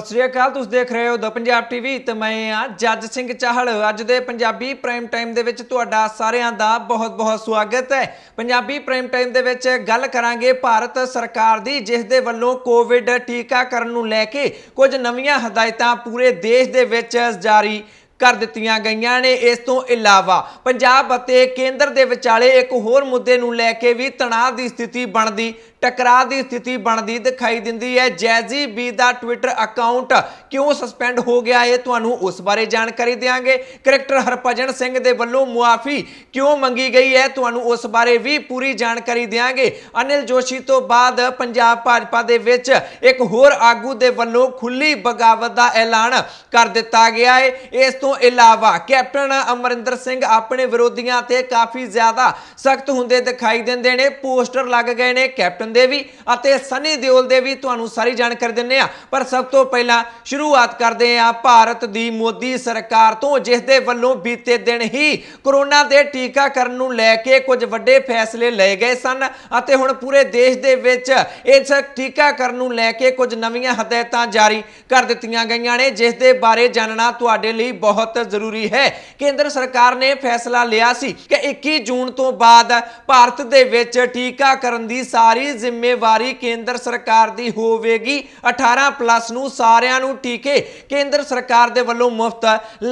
ਸਤਿ ਸ੍ਰੀ ਅਕਾਲ ਤੁਸੀਂ ਦੇਖ ਰਹੇ ਹੋ ਦ ਪੰਜਾਬ ਟੀਵੀ ਤੇ ਮੈਂ ਆ ਜੱਜ ਸਿੰਘ ਚਾਹਲ ਅੱਜ ਦੇ ਪੰਜਾਬੀ ਪ੍ਰਾਈਮ ਟਾਈਮ ਦੇ ਵਿੱਚ ਤੁਹਾਡਾ ਸਾਰਿਆਂ ਦਾ ਬਹੁਤ-ਬਹੁਤ ਸਵਾਗਤ ਹੈ ਪੰਜਾਬੀ ਪ੍ਰਾਈਮ ਟਾਈਮ ਦੇ ਵਿੱਚ ਗੱਲ ਕਰਾਂਗੇ ਭਾਰਤ ਸਰਕਾਰ ਦੀ ਜਿਸ ਦੇ ਵੱਲੋਂ ਕੋਵਿਡ ਟੀਕਾਕਰਨ ਨੂੰ ਲੈ ਕੇ ਕੁਝ ਨਵੀਆਂ ਹਦਾਇਤਾਂ ਪੂਰੇ ਦੇਸ਼ ਦੇ ਵਿੱਚ ਜਾਰੀ ਕਰ ਦਿੱਤੀਆਂ ਗਈਆਂ ਨੇ ਇਸ ਤੋਂ ਇਲਾਵਾ ਪੰਜਾਬ ਅਤੇ ਕੇਂਦਰ ਦੇ ਵਿਚਾਲੇ ਇੱਕ ਹੋਰ ਮੁੱਦੇ ਨੂੰ ਲੈ ਕੇ ਵੀ ਤਣਾਅ ਦੀ ਸਥਿਤੀ ਬਣਦੀ ਟਕਰਾਅ ਦੀ ਸਥਿਤੀ ਬਣਦੀ ਦਿਖਾਈ ਦਿੰਦੀ ਹੈ ਜੈਜ਼ੀ ਬੀ ਦਾ ਟਵਿੱਟਰ ਅਕਾਊਂਟ ਕਿਉਂ ਸਸਪੈਂਡ ਹੋ ਗਿਆ ਹੈ ਤੁਹਾਨੂੰ ਉਸ ਬਾਰੇ ਜਾਣਕਾਰੀ ਦੇਵਾਂਗੇ ਕਰੈਕਟਰ ਹਰਪਜਨ ਸਿੰਘ ਦੇ ਵੱਲੋਂ ਮੁਆਫੀ ਕਿਉਂ ਮੰਗੀ ਗਈ ਹੈ ਤੁਹਾਨੂੰ ਉਸ ਬਾਰੇ ਵੀ ਪੂਰੀ ਜਾਣਕਾਰੀ ਦੇਵਾਂਗੇ ਅਨਿਲ ਜੋਸ਼ੀ ਤੋਂ ਬਾਅਦ ਪੰਜਾਬ ਭਾਜਪਾ ਦੇ ਵਿੱਚ ਇੱਕ ਹੋਰ ਆਗੂ ਦੇ ਵੱਲੋਂ ਖੁੱਲੀ ਬਗਾਵਤ ਦਾ ਐਲਾਨ ਕਰ ਦਿੱਤਾ ਗਿਆ ਹੈ ਇਸ ਤੋਂ ਇਲਾਵਾ ਕੈਪਟਨ ਅਮਰਿੰਦਰ ਸਿੰਘ ਆਪਣੇ ਵਿਰੋਧੀਆਂ ਤੇ ਕਾਫੀ ਜ਼ਿਆਦਾ ਸਖਤ ਹੁੰਦੇ ਦਿਖਾਈ ਦਿੰਦੇ ਨੇ ਪੋਸਟਰ ਲੱਗ ਗਏ ਨੇ ਕੈਪਟਨ ਦੇ ਵੀ ਅਤੇ ਸਨੀ ਦਿਓਲ ਦੇ ਵੀ ਤੁਹਾਨੂੰ ਸਾਰੀ ਜਾਣਕਾਰੀ ਦਿੰਨੇ ਆ ਪਰ ਸਭ ਤੋਂ ਪਹਿਲਾਂ ਸ਼ੁਰੂਆਤ ਕਰਦੇ ਆ ਭਾਰਤ ਦੀ ਮੋਦੀ ਸਰਕਾਰ ਤੋਂ ਜਿਸ ਦੇ ਵੱਲੋਂ ਬੀਤੇ ਦਿਨ ਹੀ ਕਰੋਨਾ ਦੇ ਟੀਕਾਕਰਨ ਨੂੰ ਲੈ ਕੇ ਕੁਝ ਵੱਡੇ ਫੈਸਲੇ ਲਏ ਗਏ ਸਨ ਅਤੇ ਹੁਣ ਪੂਰੇ ਦੇਸ਼ ਦੇ ਵਿੱਚ ਇਸ ਟੀਕਾਕਰਨ ਨੂੰ ਲੈ ਕੇ ਕੁਝ ਨਵੀਆਂ ਹਦਾਇਤਾਂ ਜਾਰੀ ਕਰ ਦਿੱਤੀਆਂ ਗਈਆਂ ਨੇ ਜਿਸ ਦੇ ਬਾਰੇ ਜਾਣਨਾ ਤੁਹਾਡੇ ਲਈ ਬਹੁਤ ਜ਼ਰੂਰੀ ਹੈ ਕੇਂਦਰ ਸਰਕਾਰ ਨੇ ਫੈਸਲਾ ਲਿਆ ਸੀ ਕਿ 21 ਜੂਨ ਤੋਂ ਬਾਅਦ ਭਾਰਤ ਦੇ ਵਿੱਚ ਟੀਕਾਕਰਨ ਦੀ ਸਾਰੀ ਜ਼ਿੰਮੇਵਾਰੀ ਕੇਂਦਰ ਸਰਕਾਰ ਦੀ ਹੋਵੇਗੀ 18 ਪਲੱਸ ਨੂੰ ਸਾਰਿਆਂ ਨੂੰ ਟੀਕੇ ਕੇਂਦਰ ਸਰਕਾਰ ਦੇ ਵੱਲੋਂ ਮੁਫਤ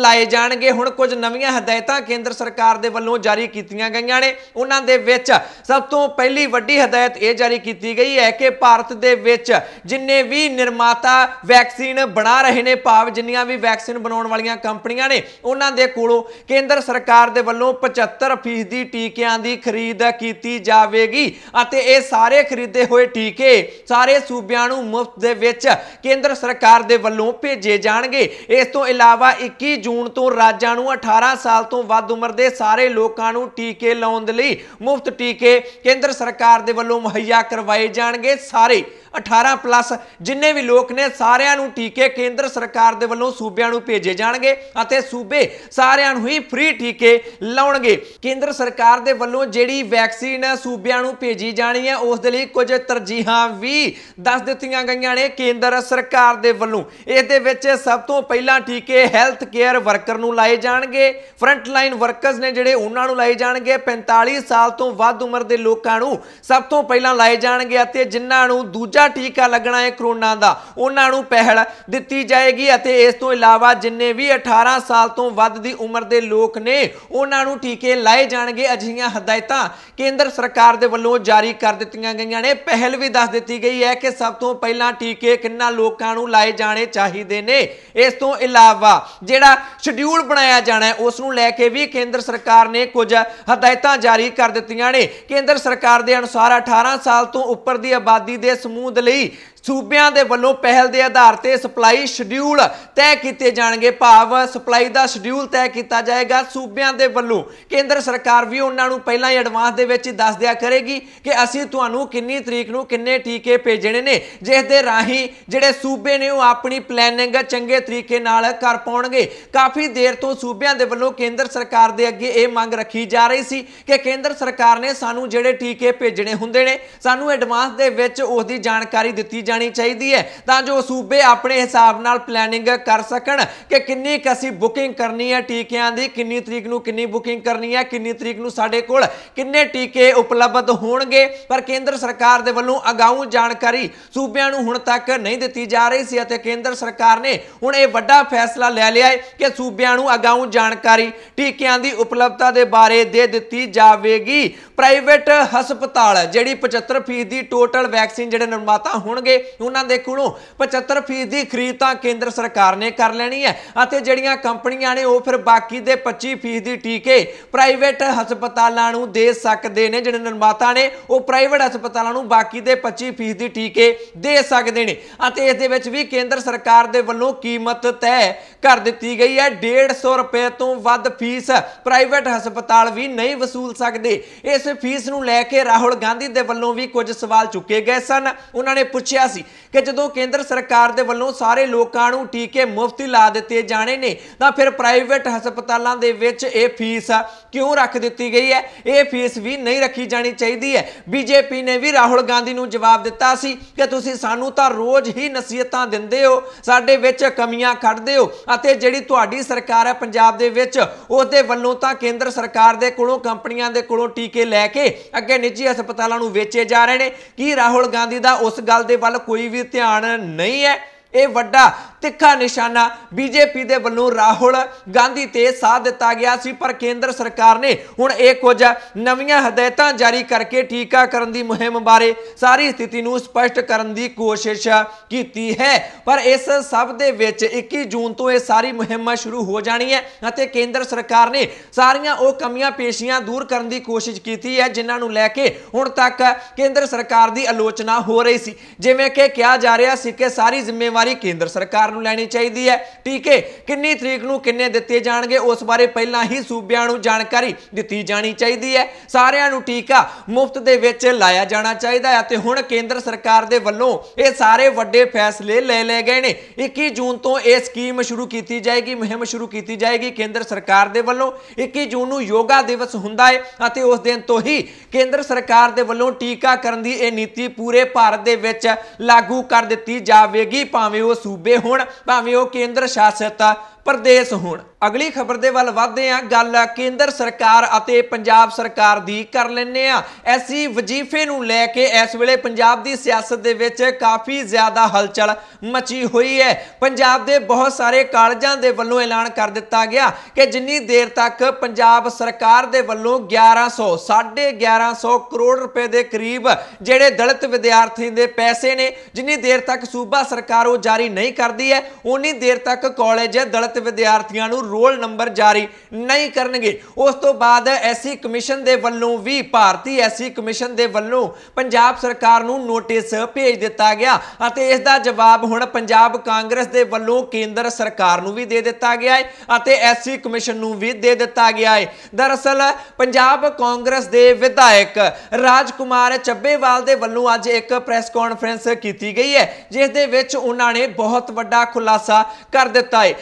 ਲਾਏ ਜਾਣਗੇ ਹੁਣ ਕੁਝ ਨਵੀਆਂ ਹਦਾਇਤਾਂ ਕੇਂਦਰ ਸਰਕਾਰ ਦੇ ਵੱਲੋਂ ਜਾਰੀ ਕੀਤੀਆਂ ਗਈਆਂ ਨੇ ਉਹਨਾਂ ਦੇ ਵਿੱਚ ਸਭ ਤੋਂ ਪਹਿਲੀ ਵੱਡੀ ਹਦਾਇਤ ਇਹ ਜਾਰੀ ਕੀਤੀ ਗਈ ਹੈ ਕਿ ਭਾਰਤ ਦੇ ਵਿੱਚ ਜਿੰਨੇ ਵੀ ਨਿਰਮਾਤਾ ਵੈਕਸੀਨ ਬਣਾ ਰਹੇ ਨੇ ਭਾਵ ਜਿੰਨੀਆਂ ਵੀ ਵੈਕਸੀਨ ਬਣਾਉਣ ਵਾਲੀਆਂ ਕੰਪਨੀਆਂ ਨੇ ਉਹਨਾਂ ਦੇ ਕੋਲੋਂ ਕੇਂਦਰ ਸਰਕਾਰ ਦੇ ਵੱਲੋਂ 75% ਦੀ ਟੀਕਿਆਂ ਦੀ ਖਰੀਦ ਕੀਤੀ ਜਾਵੇਗੀ ਅਤੇ ਇਹ ਸਾਰੇ ਖਰੀਦੇ ਹੋਏ ਟੀਕੇ ਸਾਰੇ ਸੂਬਿਆਂ ਨੂੰ ਮੁਫਤ ਦੇ ਵਿੱਚ ਕੇਂਦਰ ਸਰਕਾਰ ਦੇ ਵੱਲੋਂ ਭੇਜੇ ਜਾਣਗੇ ਇਸ ਤੋਂ ਇਲਾਵਾ 21 ਜੂਨ ਤੋਂ ਰਾਜਾਂ ਨੂੰ 18 ਸਾਲ ਤੋਂ ਵੱਧ ਉਮਰ ਦੇ ਸਾਰੇ ਲੋਕਾਂ ਨੂੰ ਟੀਕੇ ਲਾਉਣ ਦੇ ਲਈ ਮੁਫਤ ਟੀਕੇ ਕੇਂਦਰ ਸਰਕਾਰ ਦੇ ਵੱਲੋਂ ਮੁਹੱਈਆ ਕਰਵਾਏ ਜਾਣਗੇ ਸਾਰੇ 18 ਪਲੱਸ ਜਿੰਨੇ ਵੀ ਲੋਕ ਨੇ ਸਾਰਿਆਂ ਨੂੰ ਟੀਕੇ ਕੇਂਦਰ ਸਰਕਾਰ ਦੇ ਵੱਲੋਂ ਸੂਬਿਆਂ ਨੂੰ ਭੇਜੇ ਜਾਣਗੇ ਅਤੇ ਸੂਬੇ ਸਾਰਿਆਂ ਨੂੰ ਹੀ ਫ੍ਰੀ ਟੀਕੇ ਲਾਉਣਗੇ ਕੇਂਦਰ ਸਰਕਾਰ ਦੇ ਵੱਲੋਂ ਜਿਹੜੀ ਵੈਕਸੀਨ ਸੂਬਿਆਂ ਨੂੰ ਭੇਜੀ ਜਾਣੀ ਹੈ ਉਸ ਦੇ ਲਈ ਕੁਝ ਤਰਜੀਹਾਂ ਵੀ ਦੱਸ ਦਿੱਤੀਆਂ ਗਈਆਂ ਨੇ ਕੇਂਦਰ ਸਰਕਾਰ ਦੇ ਵੱਲੋਂ ਇਸ ਦੇ ਵਿੱਚ ਸਭ ਤੋਂ ਪਹਿਲਾਂ ਟੀਕੇ ਹੈਲਥ ਕੇਅਰ ਵਰਕਰ ਨੂੰ ਲਾਏ ਜਾਣਗੇ ਫਰੰਟ ਲਾਈਨ ਵਰਕਰਸ ਨੇ ਜਿਹੜੇ ਉਹਨਾਂ ਨੂੰ ਲਾਏ ਜਾਣਗੇ 45 ਸਾਲ ਤੋਂ ਵੱਧ ਉਮਰ ਦੇ ਲੋਕਾਂ ਨੂੰ ਸਭ ਤੋਂ ਪਹਿਲਾਂ ਲਾਏ ਜਾਣਗੇ ਅਤੇ ਜਿਨ੍ਹਾਂ ਨੂੰ ਦੂਜਾ ਦੂਜਾ ਟੀਕਾ ਲੱਗਣਾ ਹੈ ਕਰੋਨਾ ਦਾ ਉਹਨਾਂ ਨੂੰ ਪਹਿਲ ਦਿੱਤੀ ਜਾਏਗੀ ਅਤੇ ਇਸ ਤੋਂ ਇਲਾਵਾ ਜਿੰਨੇ ਵੀ 18 ਸਾਲ ਤੋਂ ਵੱਧ ਦੀ ਉਮਰ ਦੇ ਲੋਕ ਨੇ ਉਹਨਾਂ ਨੂੰ ਟੀਕੇ ਲਾਏ ਜਾਣਗੇ ਅਜਿਹੀਆਂ ਹਦਾਇਤਾਂ ਕੇਂਦਰ ਸਰਕਾਰ ਦੇ ਵੱਲੋਂ ਜਾਰੀ ਕਰ ਦਿੱਤੀਆਂ ਗਈਆਂ ਨੇ ਪਹਿਲ ਵੀ ਦੱਸ ਦਿੱਤੀ ਗਈ ਹੈ ਕਿ ਸਭ ਤੋਂ ਪਹਿਲਾਂ ਟੀਕੇ ਕਿੰਨਾ ਲੋਕਾਂ ਨੂੰ ਲਾਏ ਜਾਣੇ ਚਾਹੀਦੇ ਨੇ ਇਸ ਤੋਂ ਇਲਾਵਾ ਜਿਹੜਾ ਸ਼ਡਿਊਲ ਬਣਾਇਆ ਜਾਣਾ ਹੈ ਉਸ ਨੂੰ ਲੈ ਕੇ ਵੀ ਕੇਂਦਰ ਸਰਕਾਰ ਨੇ ਕੁਝ ਹਦਾਇਤਾਂ ਜਾਰੀ ਕਰ ਦਿੱਤੀਆਂ ਨੇ ਕੇਂਦਰ ਸਰਕਾਰ ਦੇ ਅਨੁਸਾਰ 18 ਸਾਲ ਤੋਂ ਉੱਪਰ ਦੀ ਆਬਾਦੀ ਦੇ ਸਮੂਹ ਦੇ ਲਈ ਸੂਬਿਆਂ ਦੇ ਵੱਲੋਂ ਪਹਿਲ ਦੇ ਆਧਾਰ ਤੇ ਸਪਲਾਈ ਸ਼ਡਿਊਲ ਤੈਅ ਕੀਤੇ ਜਾਣਗੇ ਭਾਵ ਸਪਲਾਈ ਦਾ ਸ਼ਡਿਊਲ ਤੈਅ ਕੀਤਾ ਜਾਏਗਾ ਸੂਬਿਆਂ ਦੇ ਵੱਲੋਂ ਕੇਂਦਰ ਸਰਕਾਰ ਵੀ ਉਹਨਾਂ ਨੂੰ ਪਹਿਲਾਂ ਹੀ ਐਡਵਾਂਸ ਦੇ ਵਿੱਚ ਦੱਸ ਦਿਆ ਕਰੇਗੀ ਕਿ ਅਸੀਂ ਤੁਹਾਨੂੰ ਕਿੰਨੀ ਤਰੀਕ ਨੂੰ ਕਿੰਨੇ ਟੀਕੇ ਭੇਜਣੇ ਨੇ ਜਿਸ ਦੇ ਰਾਹੀਂ ਜਿਹੜੇ ਸੂਬੇ ਨੇ ਉਹ ਆਪਣੀ ਪਲੈਨਿੰਗ ਚੰਗੇ ਤਰੀਕੇ ਨਾਲ ਕਰ ਪਾਉਣਗੇ ਕਾਫੀ ਦੇਰ ਤੋਂ ਸੂਬਿਆਂ ਦੇ ਵੱਲੋਂ ਕੇਂਦਰ ਸਰਕਾਰ ਦੇ ਅੱਗੇ ਇਹ ਮੰਗ ਰੱਖੀ ਜਾ ਰਹੀ ਸੀ ਕਿ ਕੇਂਦਰ ਸਰਕਾਰ ਨੇ ਸਾਨੂੰ ਜਿਹੜੇ ਟੀਕੇ ਭੇਜਣੇ ਹੁੰਦੇ ਨੇ ਸਾਨੂੰ ਐਡਵਾਂਸ ਦੇ ਵਿੱਚ ਉਸ ਦੀ ਜਾਣਕਾਰੀ ਦਿੱਤੀ ਜਾਣੀ ਚਾਹੀਦੀ ਹੈ ਤਾਂ ਜੋ ਸੂਬੇ ਆਪਣੇ ਹਿਸਾਬ ਨਾਲ ਪਲੈਨਿੰਗ ਕਰ ਸਕਣ ਕਿ ਕਿੰਨੀ ਅਸੀਂ ਬੁਕਿੰਗ ਕਰਨੀ ਹੈ ਟੀਕਿਆਂ ਦੀ ਕਿੰਨੀ ਤਰੀਕ ਨੂੰ ਕਿੰਨੀ ਬੁਕਿੰਗ ਕਰਨੀ ਹੈ ਕਿੰਨੀ ਤਰੀਕ ਨੂੰ ਸਾਡੇ ਕੋਲ ਕਿੰਨੇ ਟੀਕੇ ਉਪਲਬਧ ਹੋਣਗੇ ਪਰ ਕੇਂਦਰ ਸਰਕਾਰ ਦੇ ਵੱਲੋਂ ਅਗਾਊਂ ਜਾਣਕਾਰੀ ਸੂਬਿਆਂ ਨੂੰ ਹੁਣ ਤੱਕ ਨਹੀਂ ਦਿੱਤੀ ਜਾ ਰਹੀ ਸੀ ਅਤੇ ਕੇਂਦਰ ਸਰਕਾਰ ਨੇ ਹੁਣ ਇਹ ਵੱਡਾ ਫੈਸਲਾ ਲੈ ਲਿਆ ਹੈ ਕਿ ਸੂਬਿਆਂ ਨੂੰ ਅਗਾਊਂ ਜਾਣਕਾਰੀ ਟੀਕਿਆਂ ਦੀ ਉਪਲਬਧਤਾ ਦੇ ਬਾਰੇ ਦੇ ਦਿੱਤੀ ਜਾਵੇਗੀ ਪ੍ਰਾਈਵੇਟ ਹਸਪਤਾਲ ਜਿਹੜੀ 75% ਦੀ ਟੋਟਲ ਵੈਕਸੀਨ ਜਿਹੜੇ ਨਿਰਮਾਤਾ ਹੋਣਗੇ ਉਹਨਾਂ ਦੇ ਕੋਲੋਂ 75% ਦੀ ਖਰੀਦ ਤਾਂ ਕੇਂਦਰ ਸਰਕਾਰ ਨੇ ਕਰ ਲੈਣੀ ਹੈ ਅਤੇ ਜਿਹੜੀਆਂ ਕੰਪਨੀਆਂ ਨੇ ਉਹ ਫਿਰ ਬਾਕੀ ਦੇ 25% ਦੀ ਟੀਕੇ ਪ੍ਰਾਈਵੇਟ ਹਸਪਤਾਲਾਂ ਨੂੰ ਦੇ ਸਕਦੇ ਨੇ ਜਿਹੜੇ ਨਿਰਮਾਤਾ ਨੇ ਉਹ ਪ੍ਰਾਈਵੇਟ ਹਸਪਤਾਲਾਂ ਨੂੰ ਬਾਕੀ ਦੇ 25% ਦੀ ਟੀਕੇ ਦੇ ਸਕਦੇ ਨੇ ਅਤੇ ਇਸ ਦੇ ਵਿੱਚ ਵੀ ਕੇਂਦਰ ਸਰਕਾਰ ਦੇ ਵੱਲੋਂ ਕੀਮਤ ਤੈਅ ਕਰ ਦਿੱਤੀ ਗਈ ਹੈ 150 ਰੁਪਏ ਤੋਂ ਵੱਧ ਫੀਸ ਪ੍ਰਾਈਵੇਟ ਹਸਪਤਾਲ ਵੀ ਨਹੀਂ ਵਸੂਲ ਸਕਦੇ ਇਸ ਫੀਸ ਨੂੰ ਲੈ ਕੇ ਰਾਹੁਲ ਗਾਂਧੀ ਦੇ ਵੱਲੋਂ ਵੀ ਕੁਝ ਸਵਾਲ ਚੁੱਕੇ ਗਏ ਸਨ ਉਹਨਾਂ ਨੇ ਪੁੱਛਿਆ ਸੀ ਕਿ ਜਦੋਂ ਕੇਂਦਰ ਸਰਕਾਰ ਦੇ ਵੱਲੋਂ ਸਾਰੇ ਲੋਕਾਂ ਨੂੰ ਟੀਕੇ ਮੁਫਤ ਹੀ ਲਾ ਦਿੱਤੇ ਜਾਣੇ ਨੇ ਤਾਂ ਫਿਰ ਪ੍ਰਾਈਵੇਟ ਹਸਪਤਾਲਾਂ ਦੇ ਵਿੱਚ ਇਹ ਫੀਸ ਕਿਉਂ ਰੱਖ ਦਿੱਤੀ ਗਈ ਹੈ ਇਹ ਫੀਸ ਵੀ ਨਹੀਂ ਰੱਖੀ ਜਾਣੀ ਚਾਹੀਦੀ ਹੈ ਬੀਜੇਪੀ ਨੇ ਵੀ ਰਾਹੁਲ ਗਾਂਧੀ ਨੂੰ ਜਵਾਬ ਦਿੱਤਾ ਸੀ ਕਿ ਤੁਸੀਂ ਸਾਨੂੰ ਤਾਂ ਰੋਜ਼ ਹੀ ਨਸੀਹਤਾਂ ਦਿੰਦੇ ਹੋ ਸਾਡੇ ਵਿੱਚ ਕਮੀਆਂ ਕੱਢਦੇ ਹੋ ਅਤੇ ਜਿਹੜੀ ਤੁਹਾਡੀ ਸਰਕਾਰ ਹੈ ਪੰਜਾਬ ਦੇ ਵਿੱਚ ਉਹਦੇ ਵੱਲੋਂ ਤਾਂ ਕੇਂਦਰ ਸਰਕਾਰ ਦੇ ਕੋਲੋਂ ਕੰਪਨੀਆਂ ਦੇ ਕੋਲੋਂ ਟੀਕੇ ਲੈ ਕੇ ਅੱਗੇ ਨਿੱਜੀ ਹਸਪਤਾਲਾਂ ਨੂੰ ਵੇਚੇ ਜਾ ਰਹੇ ਨੇ ਕੀ ਰਾਹੁਲ ਗਾਂਧੀ ਦਾ ਉਸ ਗੱਲ ਦੇ ਵੱਲ ਕੋਈ ਵੀ ਧਿਆਨ ਨਹੀਂ ਹੈ ਇਹ ਵੱਡਾ ਤਿੱਖਾ ਨਿਸ਼ਾਨਾ ਬੀਜੇਪੀ ਦੇ ਵੱਲੋਂ ਰਾਹੁਲ ਗਾਂਧੀ ਤੇ ਸਾਥ ਦਿੱਤਾ ਗਿਆ ਸੀ ਪਰ ਕੇਂਦਰ ਸਰਕਾਰ ਨੇ ਹੁਣ ਇਹ ਕੁਝ ਨਵੀਆਂ ਹਦਾਇਤਾਂ ਜਾਰੀ ਕਰਕੇ ਟੀਕਾਕਰਨ ਦੀ ਮੁਹਿੰਮ ਬਾਰੇ ਸਾਰੀ ਸਥਿਤੀ ਨੂੰ ਸਪਸ਼ਟ ਕਰਨ ਦੀ ਕੋਸ਼ਿਸ਼ ਕੀਤੀ ਹੈ ਪਰ ਇਸ ਸਭ ਦੇ ਵਿੱਚ 21 ਜੂਨ ਤੋਂ ਇਹ ਸਾਰੀ ਮੁਹਿੰਮ ਸ਼ੁਰੂ ਹੋ ਜਾਣੀ ਹੈ ਅਤੇ ਕੇਂਦਰ ਸਰਕਾਰ ਨੇ ਸਾਰੀਆਂ ਉਹ ਕਮੀਆਂ ਪੇਸ਼ੀਆਂ ਦੂਰ ਕਰਨ ਦੀ ਕੋਸ਼ਿਸ਼ ਕੀਤੀ ਹੈ ਜਿਨ੍ਹਾਂ ਨੂੰ ਲੈ ਕੇ ਹੁਣ ਤੱਕ ਕੇਂਦਰ ਸਰਕਾਰ ਦੀ ਆਲੋਚਨਾ ਹੋ ਰਹੀ ਸੀ ਜਿਵੇਂ ਕਿ ਕਿਹਾ ਜਾ ਰਿਹਾ ਸੀ ਕਿ ਸਾਰੀ ਜ਼ਿੰਮੇਵਾਰੀ ਕੇਂਦਰ ਸਰਕਾਰ ਨੂੰ ਲੈਣੀ ਚਾਹੀਦੀ ਹੈ ਠੀਕ ਹੈ ਕਿੰਨੀ ਤਰੀਕ ਨੂੰ ਕਿੰਨੇ ਦਿੱਤੇ ਜਾਣਗੇ ਉਸ ਬਾਰੇ ਪਹਿਲਾਂ ਹੀ ਸੂਬਿਆਂ ਨੂੰ ਜਾਣਕਾਰੀ ਦਿੱਤੀ ਜਾਣੀ ਚਾਹੀਦੀ ਹੈ ਸਾਰਿਆਂ ਨੂੰ ਟੀਕਾ ਮੁਫਤ ਦੇ ਵਿੱਚ ਲਾਇਆ ਜਾਣਾ ਚਾਹੀਦਾ ਹੈ ਤੇ ਹੁਣ ਕੇਂਦਰ ਸਰਕਾਰ ਦੇ ਵੱਲੋਂ ਇਹ ਸਾਰੇ ਵੱਡੇ ਫੈਸਲੇ ਲੈ ਲਏ ਗਏ ਨੇ 21 ਜੂਨ ਤੋਂ ਇਹ ਸਕੀਮ ਸ਼ੁਰੂ ਕੀਤੀ ਜਾਏਗੀ ਮੁਹਿੰਮ ਸ਼ੁਰੂ ਕੀਤੀ ਜਾਏਗੀ ਕੇਂਦਰ ਸਰਕਾਰ ਦੇ ਵੱਲੋਂ 21 ਜੂਨ ਨੂੰ ਯੋਗਾ ਦਿਵਸ ਹੁੰਦਾ ਹੈ ਅਤੇ ਉਸ ਦਿਨ ਤੋਂ ਹੀ ਕੇਂਦਰ ਸਰਕਾਰ ਦੇ ਵੱਲੋਂ ਟੀਕਾਕਰਨ ਦੀ ਇਹ ਨੀਤੀ ਪੂਰੇ ਭਾਰਤ ਦੇ ਵਿੱਚ ਲਾਗੂ ਕਰ ਦਿੱਤੀ ਜਾਵੇਗੀ ਭਾਵੇਂ ਉਹ ਸੂਬੇ ਹੋਣ ਭਾਵੇਂ ਉਹ ਕੇਂਦਰ ਸ਼ਾਸਿਤ ਪ੍ਰਦੇਸ਼ ਹੋਣ ਅਗਲੀ ਖਬਰ ਦੇ ਵੱਲ ਵਧਦੇ ਆ ਗੱਲ ਕੇਂਦਰ ਸਰਕਾਰ ਅਤੇ ਪੰਜਾਬ ਸਰਕਾਰ ਦੀ ਕਰ ਲੈਣੇ ਆ ਐਸੀ ਵਜੀਫੇ ਨੂੰ ਲੈ ਕੇ ਇਸ ਵੇਲੇ ਪੰਜਾਬ ਦੀ ਸਿਆਸਤ ਦੇ ਵਿੱਚ ਕਾਫੀ ਜ਼ਿਆਦਾ ਹਲਚਲ ਮਚੀ ਹੋਈ ਹੈ ਪੰਜਾਬ ਦੇ ਬਹੁਤ ਸਾਰੇ ਕਾਲਜਾਂ ਦੇ ਵੱਲੋਂ ਐਲਾਨ ਕਰ ਦਿੱਤਾ ਗਿਆ ਕਿ ਜਿੰਨੀ ਦੇਰ ਤੱਕ ਪੰਜਾਬ ਸਰਕਾਰ ਦੇ ਵੱਲੋਂ 1100 1150 ਕਰੋੜ ਰੁਪਏ ਦੇ ਕਰੀਬ ਜਿਹੜੇ ਦਲਿਤ ਵਿਦਿਆਰਥੀ ਦੇ ਪੈਸੇ ਨੇ ਜਿੰਨੀ ਦੇਰ ਤੱਕ ਸੂਬਾ ਸਰਕਾਰ ਉਹ ਜਾਰੀ ਨਹੀਂ ਕਰਦੀ ਹੈ ਉਨੀ ਦੇਰ ਤੱਕ ਕਾਲਜ ਦਲਿਤ ਗਲਤ ਵਿਦਿਆਰਥੀਆਂ ਨੂੰ ਰੋਲ ਨੰਬਰ ਜਾਰੀ ਨਹੀਂ ਕਰਨਗੇ ਉਸ ਤੋਂ ਬਾਅਦ ਐਸਸੀ ਕਮਿਸ਼ਨ ਦੇ ਵੱਲੋਂ ਵੀ ਭਾਰਤੀ ਐਸਸੀ ਕਮਿਸ਼ਨ ਦੇ ਵੱਲੋਂ ਪੰਜਾਬ ਸਰਕਾਰ ਨੂੰ ਨੋਟਿਸ ਭੇਜ ਦਿੱਤਾ ਗਿਆ ਅਤੇ ਇਸ ਦਾ ਜਵਾਬ ਹੁਣ ਪੰਜਾਬ ਕਾਂਗਰਸ ਦੇ ਵੱਲੋਂ ਕੇਂਦਰ ਸਰਕਾਰ ਨੂੰ ਵੀ ਦੇ ਦਿੱਤਾ ਗਿਆ ਹੈ ਅਤੇ ਐਸਸੀ ਕਮਿਸ਼ਨ ਨੂੰ ਵੀ ਦੇ ਦਿੱਤਾ ਗਿਆ ਹੈ ਦਰਅਸਲ ਪੰਜਾਬ ਕਾਂਗਰਸ ਦੇ ਵਿਧਾਇਕ ਰਾਜਕੁਮਾਰ ਚੱਬੇਵਾਲ ਦੇ ਵੱਲੋਂ ਅੱਜ ਇੱਕ ਪ੍ਰੈਸ ਕਾਨਫਰੰਸ ਕੀਤੀ ਗਈ ਹੈ ਜਿਸ ਦੇ ਵਿੱਚ ਉਹਨਾਂ ਨੇ ਬਹੁਤ ਵੱਡਾ ਖੁਲਾਸਾ ਕਰ ਦਿੱਤਾ ਹੈ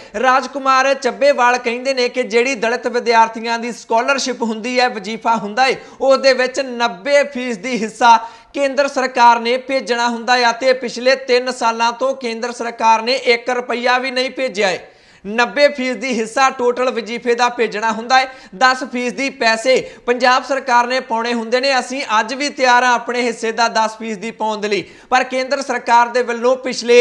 ਰਾਜਕੁਮਾਰ ਚੱਬੇਵਾਲ ਕਹਿੰਦੇ ਨੇ ਕਿ ਜਿਹੜੀ ਦਲਿਤ ਵਿਦਿਆਰਥੀਆਂ ਦੀ ਸਕਾਲਰਸ਼ਿਪ ਹੁੰਦੀ ਹੈ ਵਜੀਫਾ ਹੁੰਦਾ ਹੈ ਉਸ ਦੇ ਵਿੱਚ 90% ਦੀ ਹਿੱਸਾ ਕੇਂਦਰ ਸਰਕਾਰ ਨੇ ਭੇਜਣਾ ਹੁੰਦਾ ਹੈ ਅਤੇ ਪਿਛਲੇ 3 ਸਾਲਾਂ ਤੋਂ ਕੇਂਦਰ ਸਰਕਾਰ ਨੇ 1 ਰੁਪਈਆ ਵੀ ਨਹੀਂ ਭੇਜਿਆ ਹੈ 90% ਫੀਸਦੀ ਹਿੱਸਾ ਟੋਟਲ ਵਜੀਫੇ ਦਾ ਭੇਜਣਾ ਹੁੰਦਾ ਹੈ 10% ਫੀਸਦੀ ਪੈਸੇ ਪੰਜਾਬ ਸਰਕਾਰ ਨੇ ਪਾਉਣੇ ਹੁੰਦੇ ਨੇ ਅਸੀਂ ਅੱਜ ਵੀ ਤਿਆਰ ਹਾਂ ਆਪਣੇ ਹਿੱਸੇ ਦਾ 10% ਫੀਸਦੀ ਪਾਉਣ ਦੇ ਲਈ ਪਰ ਕੇਂਦਰ ਸਰਕਾਰ ਦੇ ਵੱਲੋਂ ਪਿਛਲੇ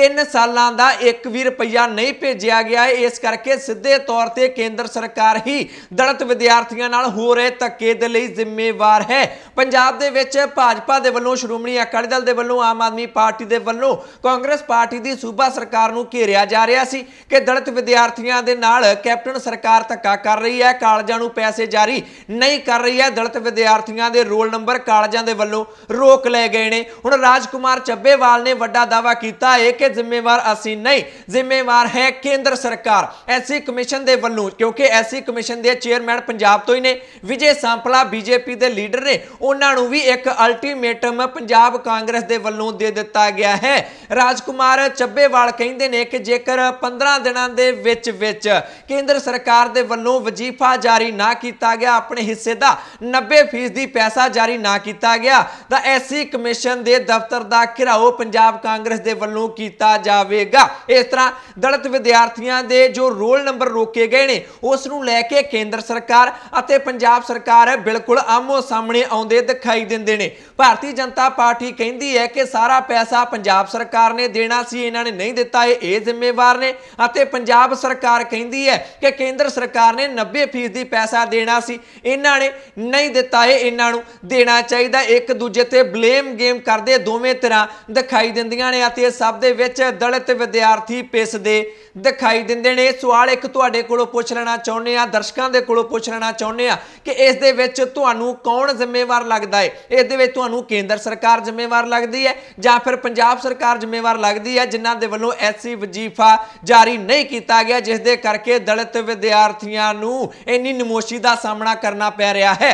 3 ਸਾਲਾਂ ਦਾ 1 ਵੀ ਰੁਪਈਆ ਨਹੀਂ ਭੇਜਿਆ ਗਿਆ ਇਸ ਕਰਕੇ ਸਿੱਧੇ ਤੌਰ ਤੇ ਕੇਂਦਰ ਸਰਕਾਰ ਹੀ ਦਲਿਤ ਵਿਦਿਆਰਥੀਆਂ ਨਾਲ ਹੋ ਰਹੇ ਧੱਕੇ ਦੇ ਲਈ ਜ਼ਿੰਮੇਵਾਰ ਹੈ ਪੰਜਾਬ ਦੇ ਵਿੱਚ ਭਾਜਪਾ ਦੇ ਵੱਲੋਂ ਸ਼੍ਰੋਮਣੀ ਅਕਾਲੀ ਦਲ ਦੇ ਵੱਲੋਂ ਆਮ ਆਦਮੀ ਪਾਰਟੀ ਦੇ ਵੱਲੋਂ ਕਾਂਗਰਸ ਪਾਰਟੀ ਦੀ ਸੂਬਾ ਸਰਕਾਰ ਨੂੰ ਘੇਰਿਆ ਜਾ ਰਿਹਾ ਸੀ ਕਿ ਦਲਿਤ ਮਿਹਨਤ ਵਿਦਿਆਰਥੀਆਂ ਦੇ ਨਾਲ ਕੈਪਟਨ ਸਰਕਾਰ ਧੱਕਾ ਕਰ ਰਹੀ ਹੈ ਕਾਲਜਾਂ ਨੂੰ ਪੈਸੇ ਜਾਰੀ ਨਹੀਂ ਕਰ ਰਹੀ ਹੈ ਦਲਿਤ ਵਿਦਿਆਰਥੀਆਂ ਦੇ ਰੋਲ ਨੰਬਰ ਕਾਲਜਾਂ ਦੇ ਵੱਲੋਂ ਰੋਕ ਲਏ ਗਏ ਨੇ ਹੁਣ ਰਾਜਕੁਮਾਰ ਚੱਬੇਵਾਲ ਨੇ ਵੱਡਾ ਦਾਵਾ ਕੀਤਾ ਹੈ ਕਿ ਜ਼ਿੰਮੇਵਾਰ ਅਸੀਂ ਨਹੀਂ ਜ਼ਿੰਮੇਵਾਰ ਹੈ ਕੇਂਦਰ ਸਰਕਾਰ ਐਸੀ ਕਮਿਸ਼ਨ ਦੇ ਵੱਲੋਂ ਕਿਉਂਕਿ ਐਸੀ ਕਮਿਸ਼ਨ ਦੇ ਚੇਅਰਮੈਨ ਪੰਜਾਬ ਤੋਂ ਹੀ ਨੇ ਵਿਜੇ ਸੰਪਲਾ ਬੀਜੇਪੀ ਦੇ ਲੀਡਰ ਨੇ ਉਹਨਾਂ ਨੂੰ ਵੀ ਇੱਕ ਅਲਟੀਮੇਟਮ ਪੰਜਾਬ ਕਾਂਗਰਸ ਦੇ ਵੱਲੋਂ ਦੇ ਦਿੱਤਾ ਗਿਆ ਹੈ ਰਾਜਕੁਮਾਰ ਚੱਬੇਵਾਲ ਕਹਿੰਦੇ ਨੇ ਕਿ ਜੇਕਰ 15 ਦਿਨਾਂ ਦੇ ਵਿੱਚ ਵਿੱਚ ਕੇਂਦਰ ਸਰਕਾਰ ਦੇ ਵੱਲੋਂ ਵਜੀਫਾ ਜਾਰੀ ਨਾ ਕੀਤਾ ਗਿਆ ਆਪਣੇ ਹਿੱਸੇ ਦਾ 90% ਦੀ ਪੈਸਾ ਜਾਰੀ ਨਾ ਕੀਤਾ ਗਿਆ ਤਾਂ ਐਸਸੀ ਕਮਿਸ਼ਨ ਦੇ ਦਫ਼ਤਰ ਦਾ ਘਿਰਾਓ ਪੰਜਾਬ ਕਾਂਗਰਸ ਦੇ ਵੱਲੋਂ ਕੀਤਾ ਜਾਵੇਗਾ ਇਸ ਤਰ੍ਹਾਂ ਦਲਿਤ ਵਿਦਿਆਰਥੀਆਂ ਦੇ ਜੋ ਰੋਲ ਨੰਬਰ ਰੋਕੇ ਗਏ ਨੇ ਉਸ ਨੂੰ ਲੈ ਕੇ ਕੇਂਦਰ ਸਰਕਾਰ ਅਤੇ ਪੰਜਾਬ ਸਰਕਾਰ ਬਿਲਕੁਲ ਆਮੋ ਸਾਹਮਣੇ ਆਉਂਦੇ ਦਿਖਾਈ ਦਿੰਦੇ ਨੇ ਭਾਰਤੀ ਜਨਤਾ ਪਾਰਟੀ ਕਹਿੰਦੀ ਹੈ ਕਿ ਸਾਰਾ ਪੈਸਾ ਪੰਜਾਬ ਸਰਕਾਰ ਨੇ ਦੇਣਾ ਸੀ ਇਹਨਾਂ ਨੇ ਨਹੀਂ ਦਿੱਤਾ ਇਹ ਜ਼ਿੰਮੇਵਾਰ ਨੇ ਅਤੇ ਪੰਜਾਬ ਸਰਕਾਰ ਕਹਿੰਦੀ ਹੈ ਕਿ ਕੇਂਦਰ ਸਰਕਾਰ ਨੇ 90% ਦੀ ਪੈਸਾ ਦੇਣਾ ਸੀ ਇਹਨਾਂ ਨੇ ਨਹੀਂ ਦਿੱਤਾ ਇਹ ਇਹਨਾਂ ਨੂੰ ਦੇਣਾ ਚਾਹੀਦਾ ਇੱਕ ਦੂਜੇ ਤੇ ਬਲੇਮ ਗੇਮ ਕਰਦੇ ਦੋਵੇਂ ਤਰ੍ਹਾਂ ਦਿਖਾਈ ਦਿੰਦੀਆਂ ਨੇ ਅਤੇ ਸਭ ਦੇ ਵਿੱਚ ਦਲਿਤ ਵਿਦਿਆਰਥੀ ਪਿਸਦੇ ਦਿਖਾਈ ਦਿੰਦੇ ਨੇ ਸਵਾਲ ਇੱਕ ਤੁਹਾਡੇ ਕੋਲੋਂ ਪੁੱਛ ਲੈਣਾ ਚਾਹੁੰਦੇ ਆ ਦਰਸ਼ਕਾਂ ਦੇ ਕੋਲੋਂ ਪੁੱਛ ਲੈਣਾ ਚਾਹੁੰਦੇ ਆ ਕਿ ਇਸ ਦੇ ਵਿੱਚ ਤੁਹਾਨੂੰ ਕੌਣ ਜ਼ਿੰਮੇਵਾਰ ਲੱਗਦਾ ਹੈ ਇਸ ਦੇ ਵਿੱਚ ਤੁਹਾਨੂੰ ਕੇਂਦਰ ਸਰਕਾਰ ਜ਼ਿੰਮੇਵਾਰ ਲੱਗਦੀ ਹੈ ਜਾਂ ਫਿਰ ਪੰਜਾਬ ਸਰਕਾਰ ਜ਼ਿੰਮੇਵਾਰ ਲੱਗਦੀ ਹੈ ਜਿਨ੍ਹਾਂ ਦੇ ਵੱਲੋਂ ਐਸਸੀ ਵਜੀਫਾ ਜਾਰੀ ਨਹੀਂ ਕੀਤਾ ਗਿਆ ਜਿਸ ਦੇ ਕਰਕੇ ਦਲਿਤ ਵਿਦਿਆਰਥੀਆਂ ਨੂੰ ਇੰਨੀ ਨਮੋਸ਼ੀ ਦਾ ਸਾਹਮਣਾ ਕਰਨਾ ਪੈ ਰਿਹਾ ਹੈ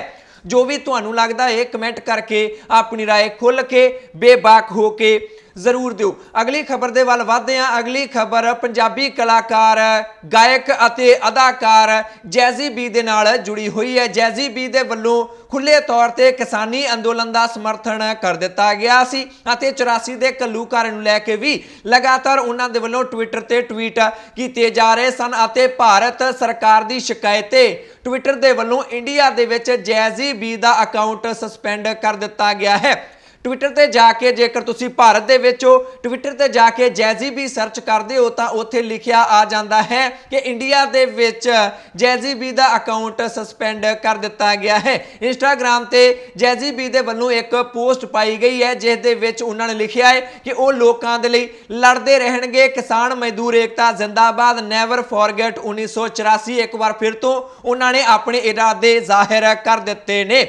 ਜੋ ਵੀ ਤੁਹਾਨੂੰ ਲੱਗਦਾ ਹੈ ਕਮੈਂਟ ਕਰਕੇ ਆਪਣੀ رائے ਖੁੱਲ ਕੇ ਬੇਬਾਕ ਹੋ ਕੇ ਜ਼ਰੂਰ ਦਿਓ ਅਗਲੀ ਖਬਰ ਦੇ ਵੱਲ ਵਧਦੇ ਹਾਂ ਅਗਲੀ ਖਬਰ ਪੰਜਾਬੀ ਕਲਾਕਾਰ ਗਾਇਕ ਅਤੇ ਅਦਾਕਾਰ ਜੈਜ਼ੀ ਬੀ ਦੇ ਨਾਲ ਜੁੜੀ ਹੋਈ ਹੈ ਜੈਜ਼ੀ ਬੀ ਦੇ ਵੱਲੋਂ ਖੁੱਲੇ ਤੌਰ ਤੇ ਕਿਸਾਨੀ ਅੰਦੋਲਨ ਦਾ ਸਮਰਥਨ ਕਰ ਦਿੱਤਾ ਗਿਆ ਸੀ ਅਤੇ 84 ਦੇ ਕੱਲੂਕਾਰ ਨੂੰ ਲੈ ਕੇ ਵੀ ਲਗਾਤਾਰ ਉਹਨਾਂ ਦੇ ਵੱਲੋਂ ਟਵਿੱਟਰ ਤੇ ਟਵੀਟ ਕੀਤੇ ਜਾ ਰਹੇ ਸਨ ਅਤੇ ਭਾਰਤ ਸਰਕਾਰ ਦੀ ਸ਼ਿਕਾਇਤ ਤੇ ਟਵਿੱਟਰ ਦੇ ਵੱਲੋਂ ਇੰਡੀਆ ਦੇ ਵਿੱਚ ਜੈਜ਼ੀ ਬੀ ਦਾ ਅਕਾਊਂਟ ਸਸਪੈਂਡ ਕਰ ਦਿੱਤਾ ਗਿਆ ਹੈ ਟਵਿੱਟਰ ਤੇ ਜਾ ਕੇ ਜੇਕਰ ਤੁਸੀਂ ਭਾਰਤ ਦੇ ਵਿੱਚ ਹੋ ਟਵਿੱਟਰ ਤੇ ਜਾ ਕੇ ਜੈਜ਼ੀ ਵੀ ਸਰਚ ਕਰਦੇ ਹੋ ਤਾਂ ਉੱਥੇ ਲਿਖਿਆ ਆ ਜਾਂਦਾ ਹੈ ਕਿ ਇੰਡੀਆ ਦੇ ਵਿੱਚ ਜੈਜ਼ੀ ਵੀ ਦਾ ਅਕਾਊਂਟ ਸਸਪੈਂਡ ਕਰ ਦਿੱਤਾ ਗਿਆ ਹੈ ਇੰਸਟਾਗ੍ਰam ਤੇ ਜੈਜ਼ੀ ਵੀ ਦੇ ਵੱਲੋਂ ਇੱਕ ਪੋਸਟ ਪਾਈ ਗਈ ਹੈ ਜਿਸ ਦੇ ਵਿੱਚ ਉਹਨਾਂ ਨੇ ਲਿਖਿਆ ਹੈ ਕਿ ਉਹ ਲੋਕਾਂ ਦੇ ਲਈ ਲੜਦੇ ਰਹਿਣਗੇ ਕਿਸਾਨ ਮਜ਼ਦੂਰ ਏਕਤਾ ਜ਼ਿੰਦਾਬਾਦ ਨੈਵਰ ਫੋਰਗੇਟ 1984 ਇੱਕ ਵਾਰ ਫਿਰ ਤੋਂ ਉਹਨਾਂ ਨੇ ਆਪਣੇ ਇਰਾਦੇ ਜ਼ਾਹਿਰ ਕਰ ਦਿੱਤੇ ਨੇ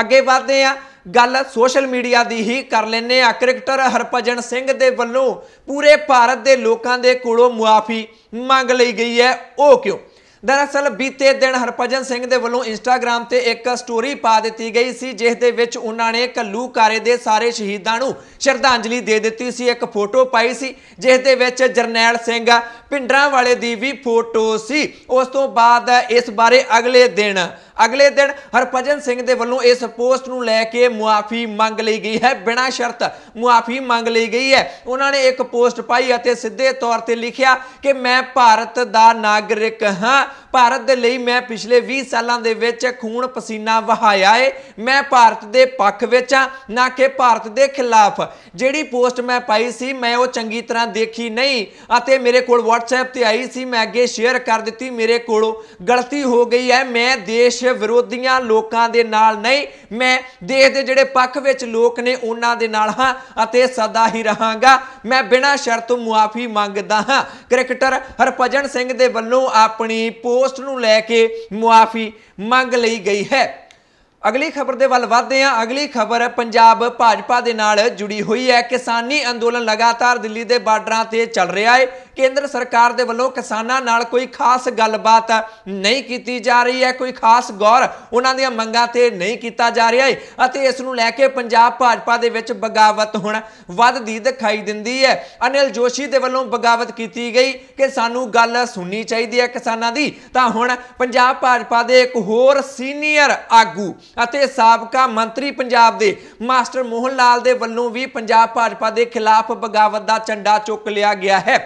ਅੱਗੇ ਵਧਦੇ ਆ ਗੱਲ ਸੋਸ਼ਲ ਮੀਡੀਆ ਦੀ ਹੀ ਕਰ ਲੈਨੇ ਆ ਕ੍ਰਿਕਟਰ ਹਰਪਜਨ ਸਿੰਘ ਦੇ ਵੱਲੋਂ ਪੂਰੇ ਭਾਰਤ ਦੇ ਲੋਕਾਂ ਦੇ ਕੋਲੋਂ ਮੁਆਫੀ ਮੰਗ ਲਈ ਗਈ ਹੈ ਉਹ ਕਿਉਂ ਦਰਅਸਲ ਬੀਤੇ ਦਿਨ ਹਰਪਜਨ ਸਿੰਘ ਦੇ ਵੱਲੋਂ ਇੰਸਟਾਗ੍ਰam ਤੇ ਇੱਕ ਸਟੋਰੀ ਪਾ ਦਿੱਤੀ ਗਈ ਸੀ ਜਿਸ ਦੇ ਵਿੱਚ ਉਹਨਾਂ ਨੇ ਕੱਲੂ ਕਾਰੇ ਦੇ ਸਾਰੇ ਸ਼ਹੀਦਾਂ ਨੂੰ ਸ਼ਰਧਾਂਜਲੀ ਦੇ ਦਿੱਤੀ ਸੀ ਇੱਕ ਫੋਟੋ ਪਾਈ ਸੀ ਜਿਸ ਦੇ ਵਿੱਚ ਜਰਨੈਲ ਸਿੰਘ ਪਿੰਡਰਾਂ ਵਾਲੇ ਦੀ ਵੀ ਫੋਟੋ ਸੀ ਉਸ ਤੋਂ ਬਾਅਦ ਇਸ ਬਾਰੇ ਅਗਲੇ ਦਿਨ ਅਗਲੇ ਦਿਨ ਹਰਪਜਨ ਸਿੰਘ ਦੇ ਵੱਲੋਂ ਇਸ ਪੋਸਟ ਨੂੰ ਲੈ ਕੇ ਮੁਆਫੀ ਮੰਗ ਲਈ ਗਈ ਹੈ ਬਿਨਾਂ ਸ਼ਰਤ ਮੁਆਫੀ ਮੰਗ ਲਈ ਗਈ ਹੈ ਉਹਨਾਂ ਨੇ ਇੱਕ ਪੋਸਟ ਪਾਈ ਅਤੇ ਸਿੱਧੇ ਤੌਰ ਤੇ ਲਿਖਿਆ ਕਿ ਮੈਂ ਭਾਰਤ ਦਾ ਨਾਗਰਿਕ ਹਾਂ ਭਾਰਤ ਦੇ ਲਈ ਮੈਂ ਪਿਛਲੇ 20 ਸਾਲਾਂ ਦੇ ਵਿੱਚ ਖੂਨ ਪਸੀਨਾ ਵਹਾਇਆ ਏ ਮੈਂ ਭਾਰਤ ਦੇ ਪੱਖ ਵਿੱਚ ਆ ਨਾ ਕਿ ਭਾਰਤ ਦੇ ਖਿਲਾਫ ਜਿਹੜੀ ਪੋਸਟ ਮੈਂ ਪਾਈ ਸੀ ਮੈਂ ਉਹ ਚੰਗੀ ਤਰ੍ਹਾਂ ਦੇਖੀ ਨਹੀਂ ਅਤੇ ਮੇਰੇ ਕੋਲ WhatsApp ਤੇ ਆਈ ਸੀ ਮੈਂ ਅੱਗੇ ਸ਼ੇਅਰ ਕਰ ਦਿੱਤੀ ਮੇਰੇ ਕੋਲ ਗਲਤੀ ਹੋ ਗਈ ਹੈ ਮੈਂ ਦੇਸ਼ ਵਿਰੋਧੀਆਂ ਲੋਕਾਂ ਦੇ ਨਾਲ ਨਹੀਂ ਮੈਂ ਦੇਸ਼ ਦੇ ਜਿਹੜੇ ਪੱਖ ਵਿੱਚ ਲੋਕ ਨੇ ਉਹਨਾਂ ਦੇ ਨਾਲ ਹਾਂ ਅਤੇ ਸਦਾ ਹੀ ਰਹਾਂਗਾ ਮੈਂ ਬਿਨਾਂ ਸ਼ਰਤ ਮੁਆਫੀ ਮੰਗਦਾ ਹਾਂ ਕ੍ਰਿਕਟਰ ਹਰਪਜਨ ਸਿੰਘ ਦੇ ਵੱਲੋਂ ਆਪਣੀ ਪੋ ਪੋਸਟ ਨੂੰ ਲੈ ਕੇ ਮੁਆਫੀ ਮੰਗ ਲਈ ਗਈ ਹੈ ਅਗਲੀ ਖਬਰ ਦੇ ਵੱਲ ਵਧਦੇ ਹਾਂ ਅਗਲੀ ਖਬਰ ਪੰਜਾਬ ਭਾਜਪਾ ਦੇ ਨਾਲ ਜੁੜੀ ਹੋਈ ਹੈ ਕਿਸਾਨੀ ਅੰਦੋਲਨ ਲਗਾਤਾਰ ਦਿੱਲੀ ਦੇ ਬਾਰਡਰਾਂ ਤੇ ਚੱਲ ਰਿਹਾ ਹੈ ਕੇਂਦਰ ਸਰਕਾਰ ਦੇ ਵੱਲੋਂ ਕਿਸਾਨਾਂ ਨਾਲ ਕੋਈ ਖਾਸ ਗੱਲਬਾਤ ਨਹੀਂ ਕੀਤੀ ਜਾ ਰਹੀ ਹੈ ਕੋਈ ਖਾਸ ਗੌਰ ਉਹਨਾਂ ਦੀਆਂ ਮੰਗਾਂ ਤੇ ਨਹੀਂ ਕੀਤਾ ਜਾ ਰਿਹਾ ਹੈ ਅਤੇ ਇਸ ਨੂੰ ਲੈ ਕੇ ਪੰਜਾਬ ਭਾਜਪਾ ਦੇ ਵਿੱਚ ਬਗਾਵਤ ਹੁਣ ਵੱਧਦੀ ਦਿਖਾਈ ਦਿੰਦੀ ਹੈ ਅਨਿਲ ਜੋਸ਼ੀ ਦੇ ਵੱਲੋਂ ਬਗਾਵਤ ਕੀਤੀ ਗਈ ਕਿ ਸਾਨੂੰ ਗੱਲ ਸੁਣਨੀ ਚਾਹੀਦੀ ਹੈ ਕਿਸਾਨਾਂ ਦੀ ਤਾਂ ਹੁਣ ਪੰਜਾਬ ਭਾਜਪਾ ਦੇ ਇੱਕ ਹੋਰ ਸੀਨੀਅਰ ਆਗੂ ਅਤੇ ਸਾਬਕਾ ਮੰਤਰੀ ਪੰਜਾਬ ਦੇ ਮਾਸਟਰ ਮੋਹਨ ਲਾਲ ਦੇ ਵੱਲੋਂ ਵੀ ਪੰਜਾਬ ਭਾਜਪਾ ਦੇ ਖਿਲਾਫ ਬਗਾਵਤ ਦਾ ਝੰਡਾ ਚੁੱਕ ਲਿਆ ਗਿਆ ਹੈ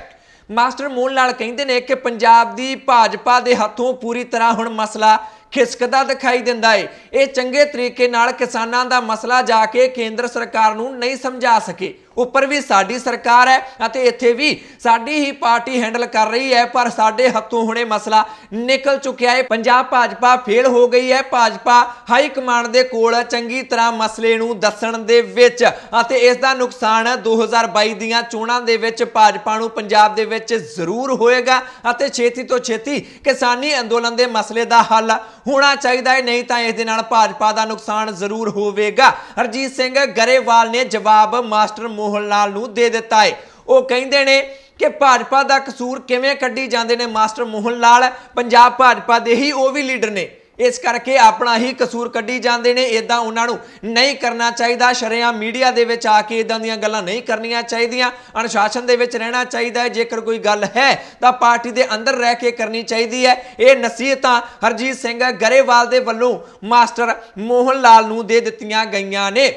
ਮਾਸਟਰ ਮੋਹਨ ਲਾਲ ਕਹਿੰਦੇ ਨੇ ਕਿ ਪੰਜਾਬ ਦੀ ਭਾਜਪਾ ਦੇ ਹੱਥੋਂ ਪੂਰੀ ਤਰ੍ਹਾਂ ਹੁਣ ਮਸਲਾ ਖਿਸਕਦਾ ਦਿਖਾਈ ਦਿੰਦਾ ਏ ਇਹ ਚੰਗੇ ਤਰੀਕੇ ਨਾਲ ਕਿਸਾਨਾਂ ਦਾ ਮਸਲਾ ਜਾ ਕੇ ਕੇਂਦਰ ਸਰਕਾਰ ਨੂੰ ਨਹੀਂ ਸਮਝਾ ਸਕੇ ਉੱਪਰ ਵੀ ਸਾਡੀ ਸਰਕਾਰ ਹੈ ਅਤੇ ਇੱਥੇ ਵੀ ਸਾਡੀ ਹੀ ਪਾਰਟੀ ਹੈਂਡਲ ਕਰ ਰਹੀ ਹੈ ਪਰ ਸਾਡੇ ਹੱਥੋਂ ਹੁਣੇ ਮਸਲਾ ਨਿਕਲ ਚੁੱਕਿਆ ਹੈ ਪੰਜਾਬ ਭਾਜਪਾ ਫੇਲ ਹੋ ਗਈ ਹੈ ਭਾਜਪਾ ਹਾਈ ਕਮਾਂਡ ਦੇ ਕੋਲ ਚੰਗੀ ਤਰ੍ਹਾਂ ਮਸਲੇ ਨੂੰ ਦੱਸਣ ਦੇ ਵਿੱਚ ਅਤੇ ਇਸ ਦਾ ਨੁਕਸਾਨ 2022 ਦੀਆਂ ਚੋਣਾਂ ਦੇ ਵਿੱਚ ਭਾਜਪਾ ਨੂੰ ਪੰਜਾਬ ਦੇ ਵਿੱਚ ਜ਼ਰੂਰ ਹੋਏਗਾ ਅਤੇ ਛੇਤੀ ਤੋਂ ਛੇਤੀ ਕਿਸਾਨੀ ਅੰਦੋਲਨ ਦੇ ਮਸਲੇ ਦਾ ਹੱਲ ਹੋਣਾ ਚਾਹੀਦਾ ਹੈ ਨਹੀਂ ਤਾਂ ਇਸ ਦੇ ਨਾਲ ਭਾਜਪਾ ਦਾ ਨੁਕਸਾਨ ਜ਼ਰੂਰ ਹੋਵੇਗਾ ਹਰਜੀਤ ਸਿੰਘ ਗਰੇਵਾਲ ਨੇ ਜਵਾਬ ਮਾਸਟਰ ਮੋਹਨ ਲਾਲ ਨੂੰ ਦੇ ਦਿੱਤਾ ਹੈ ਉਹ ਕਹਿੰਦੇ ਨੇ ਕਿ ਭਾਜਪਾ ਦਾ ਕਸੂਰ ਕਿਵੇਂ ਕੱਢੀ ਜਾਂਦੇ ਨੇ ਮਾਸਟਰ ਮੋਹਨ ਲਾਲ ਪੰਜਾਬ ਭਾਜਪਾ ਦੇ ਹੀ ਉਹ ਵੀ ਲੀਡਰ ਨੇ ਇਸ ਕਰਕੇ ਆਪਣਾ ਹੀ ਕਸੂਰ ਕੱਢੀ ਜਾਂਦੇ ਨੇ ਇਦਾਂ ਉਹਨਾਂ ਨੂੰ ਨਹੀਂ ਕਰਨਾ ਚਾਹੀਦਾ ਸ਼ਰਿਆਂ ਮੀਡੀਆ ਦੇ ਵਿੱਚ ਆ ਕੇ ਇਦਾਂ ਦੀਆਂ ਗੱਲਾਂ ਨਹੀਂ ਕਰਨੀਆਂ ਚਾਹੀਦੀਆਂ ਅਨੁਸ਼ਾਸਨ ਦੇ ਵਿੱਚ ਰਹਿਣਾ ਚਾਹੀਦਾ ਹੈ ਜੇਕਰ ਕੋਈ ਗੱਲ ਹੈ ਤਾਂ ਪਾਰਟੀ ਦੇ ਅੰਦਰ ਰਹਿ ਕੇ ਕਰਨੀ ਚਾਹੀਦੀ ਹੈ ਇਹ ਨਸੀਹਤਾਂ ਹਰਜੀਤ ਸਿੰਘ ਗਰੇਵਾਲ ਦੇ ਵੱਲੋਂ ਮਾਸਟਰ ਮੋਹਨ ਲਾਲ ਨੂੰ ਦੇ ਦਿੱਤੀਆਂ ਗਈਆਂ ਨੇ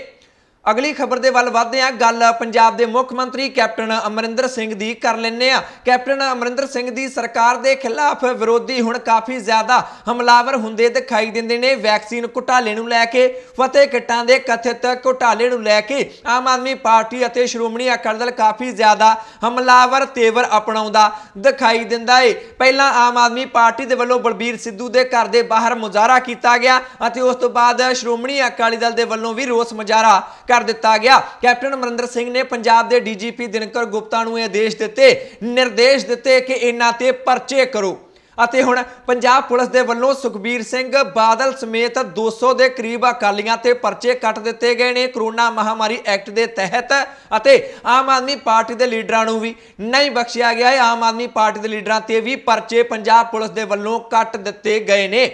ਅਗਲੀ ਖਬਰ ਦੇ ਵੱਲ ਵਧਦੇ ਆ ਗੱਲ ਪੰਜਾਬ ਦੇ ਮੁੱਖ ਮੰਤਰੀ ਕੈਪਟਨ ਅਮਰਿੰਦਰ ਸਿੰਘ ਦੀ ਕਰ ਲੈਣੇ ਆ ਕੈਪਟਨ ਅਮਰਿੰਦਰ ਸਿੰਘ ਦੀ ਸਰਕਾਰ ਦੇ ਖਿਲਾਫ ਵਿਰੋਧੀ ਹੁਣ ਕਾਫੀ ਜ਼ਿਆਦਾ ਹਮਲਾਵਰ ਹੁੰਦੇ ਦਿਖਾਈ ਦਿੰਦੇ ਨੇ ਵੈਕਸੀਨ ਘੁਟਾਲੇ ਨੂੰ ਲੈ ਕੇ ਫਤਿਹ ਕਿੱਟਾਂ ਦੇ ਕਥਿਤ ਘੁਟਾਲੇ ਨੂੰ ਲੈ ਕੇ ਆਮ ਆਦਮੀ ਪਾਰਟੀ ਅਤੇ ਸ਼੍ਰੋਮਣੀ ਅਕਾਲੀ ਦਲ ਕਾਫੀ ਜ਼ਿਆਦਾ ਹਮਲਾਵਰ ਤੇਵਰ ਅਪਣਾਉਂਦਾ ਦਿਖਾਈ ਦਿੰਦਾ ਏ ਪਹਿਲਾਂ ਆਮ ਆਦਮੀ ਪਾਰਟੀ ਦੇ ਵੱਲੋਂ ਬਲਬੀਰ ਸਿੱਧੂ ਦੇ ਘਰ ਦੇ ਬਾਹਰ ਮੁਜ਼ਾਹਰਾ ਕੀਤਾ ਗਿਆ ਅਤੇ ਉਸ ਤੋਂ ਬਾਅਦ ਸ਼੍ਰੋਮਣੀ ਅਕਾਲੀ ਦਲ ਦੇ ਵੱਲੋਂ ਵੀ ਰੋਸ ਮੁਜ਼ਾਹਰਾ ਕਰ ਦਿੱਤਾ ਗਿਆ ਕੈਪਟਨ ਅਮਰਿੰਦਰ ਸਿੰਘ ਨੇ ਪੰਜਾਬ ਦੇ ਡੀਜੀਪੀ ਦਿਨਕਰ ਗੁਪਤਾ ਨੂੰ ਇਹ ਆਦੇਸ਼ ਦਿੱਤੇ ਨਿਰਦੇਸ਼ ਦਿੱਤੇ ਕਿ ਇਹਨਾਂ ਤੇ ਪਰਚੇ ਕਰੋ ਅਤੇ ਹੁਣ ਪੰਜਾਬ ਪੁਲਿਸ ਦੇ ਵੱਲੋਂ ਸੁਖਬੀਰ ਸਿੰਘ ਬਾਦਲ ਸਮੇਤ 200 ਦੇ ਕਰੀਬ ਅਕਾਲੀਆਂ ਤੇ ਪਰਚੇ ਕੱਟ ਦਿੱਤੇ ਗਏ ਨੇ ਕਰੋਨਾ ਮਹਾਮਾਰੀ ਐਕਟ ਦੇ ਤਹਿਤ ਅਤੇ ਆਮ ਆਦਮੀ ਪਾਰਟੀ ਦੇ ਲੀਡਰਾਂ ਨੂੰ ਵੀ ਨਹੀਂ ਬਖਸ਼ਿਆ ਗਿਆ ਹੈ ਆਮ ਆਦਮੀ ਪਾਰਟੀ ਦੇ ਲੀਡਰਾਂ ਤੇ ਵੀ ਪਰਚੇ ਪੰਜਾਬ ਪੁਲਿਸ ਦੇ ਵੱਲੋਂ ਕੱਟ ਦਿੱਤੇ ਗਏ ਨੇ